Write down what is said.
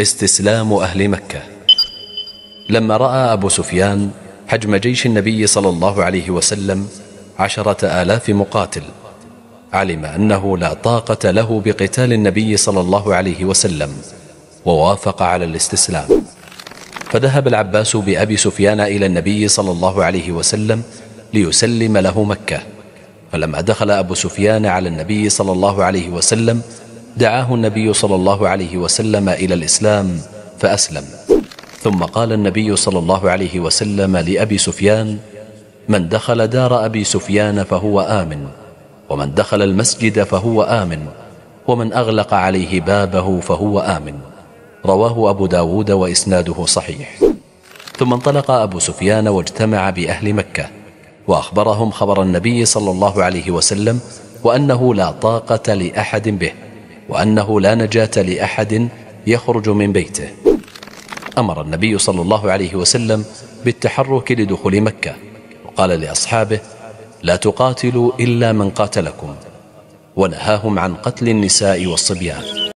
استسلام أهل مكة لما رأى أبو سفيان حجم جيش النبي صلى الله عليه وسلم عشرة آلاف مقاتل علم أنه لا طاقة له بقتال النبي صلى الله عليه وسلم ووافق على الاستسلام فذهب العباس بأبي سفيان إلى النبي صلى الله عليه وسلم ليسلم له مكة فلما دخل أبو سفيان على النبي صلى الله عليه وسلم دعاه النبي صلى الله عليه وسلم إلى الإسلام فأسلم ثم قال النبي صلى الله عليه وسلم لأبي سفيان من دخل دار أبي سفيان فهو آمن ومن دخل المسجد فهو آمن ومن أغلق عليه بابه فهو آمن رواه أبو داود وإسناده صحيح ثم انطلق أبو سفيان واجتمع بأهل مكة وأخبرهم خبر النبي صلى الله عليه وسلم وأنه لا طاقة لأحد به وأنه لا نجاة لأحد يخرج من بيته أمر النبي صلى الله عليه وسلم بالتحرك لدخول مكة وقال لأصحابه لا تقاتلوا إلا من قاتلكم ونهاهم عن قتل النساء والصبيان